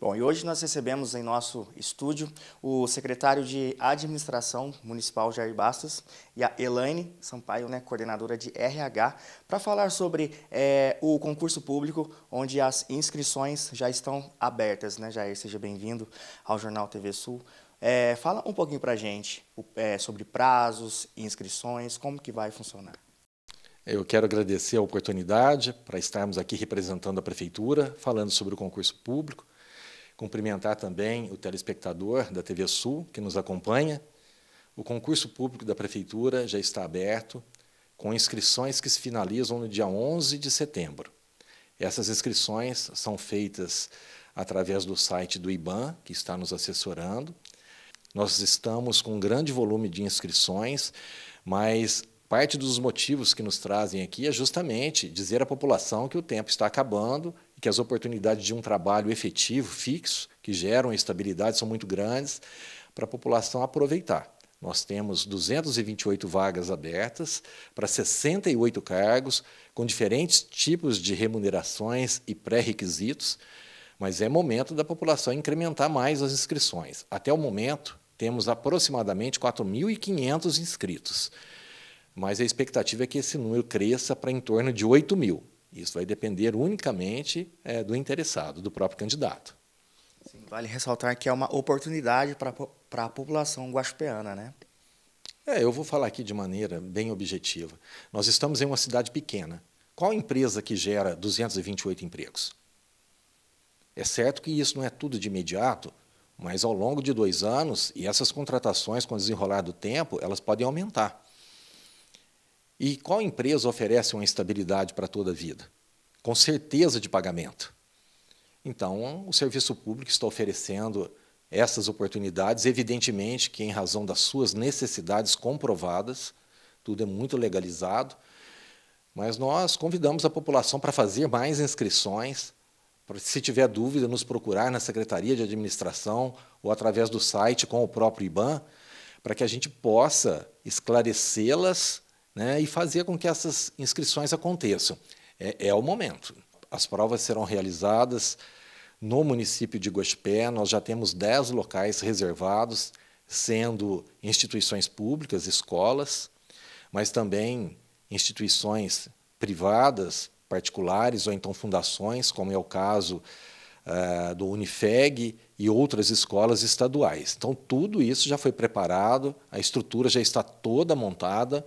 Bom, e hoje nós recebemos em nosso estúdio o secretário de Administração Municipal Jair Bastos e a Elaine Sampaio, né, coordenadora de RH, para falar sobre é, o concurso público, onde as inscrições já estão abertas. Né, Jair, seja bem-vindo ao Jornal TV Sul. É, fala um pouquinho para a gente é, sobre prazos, inscrições, como que vai funcionar. Eu quero agradecer a oportunidade para estarmos aqui representando a Prefeitura, falando sobre o concurso público Cumprimentar também o telespectador da TV Sul, que nos acompanha. O concurso público da Prefeitura já está aberto, com inscrições que se finalizam no dia 11 de setembro. Essas inscrições são feitas através do site do IBAN, que está nos assessorando. Nós estamos com um grande volume de inscrições, mas Parte dos motivos que nos trazem aqui é justamente dizer à população que o tempo está acabando e que as oportunidades de um trabalho efetivo, fixo, que geram estabilidade, são muito grandes para a população aproveitar. Nós temos 228 vagas abertas para 68 cargos, com diferentes tipos de remunerações e pré-requisitos, mas é momento da população incrementar mais as inscrições. Até o momento, temos aproximadamente 4.500 inscritos mas a expectativa é que esse número cresça para em torno de 8 mil. Isso vai depender unicamente é, do interessado, do próprio candidato. Sim, vale ressaltar que é uma oportunidade para a população guaxupeana, né? É, eu vou falar aqui de maneira bem objetiva. Nós estamos em uma cidade pequena. Qual empresa que gera 228 empregos? É certo que isso não é tudo de imediato, mas ao longo de dois anos, e essas contratações, com o desenrolar do tempo, elas podem aumentar. E qual empresa oferece uma estabilidade para toda a vida? Com certeza de pagamento. Então, o serviço público está oferecendo essas oportunidades, evidentemente que em razão das suas necessidades comprovadas, tudo é muito legalizado, mas nós convidamos a população para fazer mais inscrições, se tiver dúvida, nos procurar na Secretaria de Administração ou através do site com o próprio IBAN, para que a gente possa esclarecê-las né, e fazer com que essas inscrições aconteçam. É, é o momento. As provas serão realizadas no município de Guaxupé, nós já temos 10 locais reservados, sendo instituições públicas, escolas, mas também instituições privadas, particulares ou então fundações, como é o caso uh, do Unifeg e outras escolas estaduais. Então, tudo isso já foi preparado, a estrutura já está toda montada,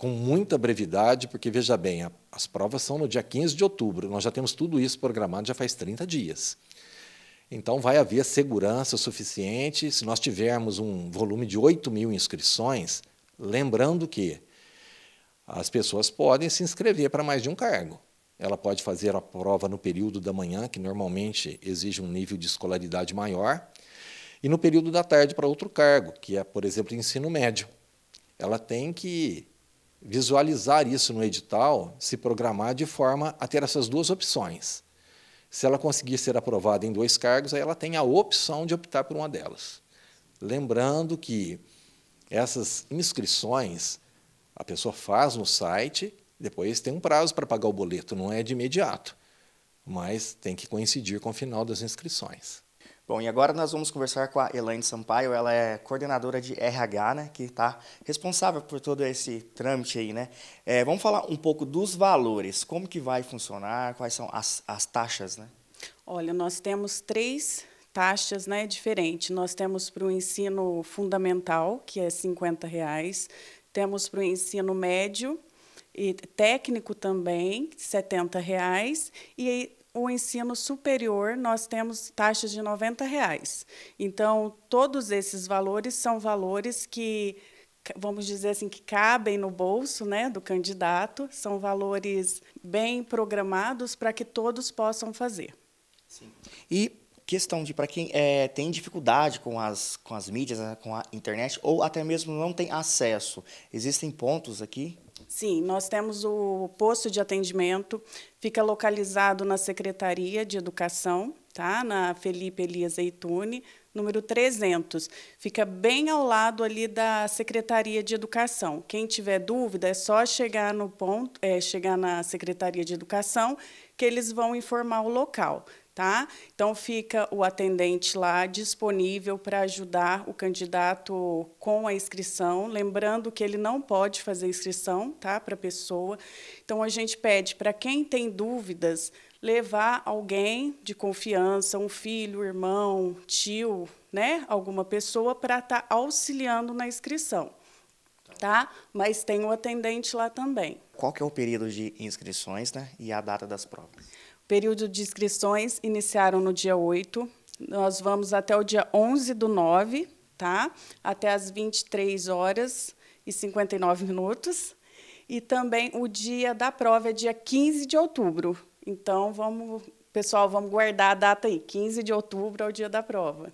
com muita brevidade, porque veja bem, a, as provas são no dia 15 de outubro, nós já temos tudo isso programado já faz 30 dias. Então, vai haver segurança suficiente. Se nós tivermos um volume de 8 mil inscrições, lembrando que as pessoas podem se inscrever para mais de um cargo. Ela pode fazer a prova no período da manhã, que normalmente exige um nível de escolaridade maior, e no período da tarde para outro cargo, que é, por exemplo, ensino médio. Ela tem que visualizar isso no edital, se programar de forma a ter essas duas opções. Se ela conseguir ser aprovada em dois cargos, aí ela tem a opção de optar por uma delas. Lembrando que essas inscrições a pessoa faz no site, depois tem um prazo para pagar o boleto, não é de imediato, mas tem que coincidir com o final das inscrições. Bom, e agora nós vamos conversar com a Elaine Sampaio, ela é coordenadora de RH, né, que está responsável por todo esse trâmite aí, né? É, vamos falar um pouco dos valores, como que vai funcionar, quais são as, as taxas, né? Olha, nós temos três taxas né, diferentes. Nós temos para o ensino fundamental, que é R$ 50,00, reais, temos para o ensino médio, e técnico também, R$ 70,00, reais, e o ensino superior, nós temos taxas de 90 reais. Então, todos esses valores são valores que, vamos dizer assim, que cabem no bolso né, do candidato, são valores bem programados para que todos possam fazer. Sim. E questão de para quem é, tem dificuldade com as, com as mídias, com a internet, ou até mesmo não tem acesso, existem pontos aqui? Sim, nós temos o posto de atendimento, fica localizado na Secretaria de Educação, tá? na Felipe Elias Eitune, número 300. Fica bem ao lado ali da Secretaria de Educação. Quem tiver dúvida é só chegar no ponto, é, chegar na Secretaria de Educação, que eles vão informar o local. Tá? Então, fica o atendente lá disponível para ajudar o candidato com a inscrição. Lembrando que ele não pode fazer inscrição tá? para a pessoa. Então, a gente pede para quem tem dúvidas levar alguém de confiança, um filho, irmão, tio, né? alguma pessoa para estar tá auxiliando na inscrição. Tá? Mas tem o um atendente lá também. Qual que é o período de inscrições né? e a data das provas? Período de inscrições iniciaram no dia 8. Nós vamos até o dia 11 do 9, tá? até as 23 horas e 59 minutos. E também o dia da prova é dia 15 de outubro. Então, vamos, pessoal, vamos guardar a data aí, 15 de outubro é o dia da prova.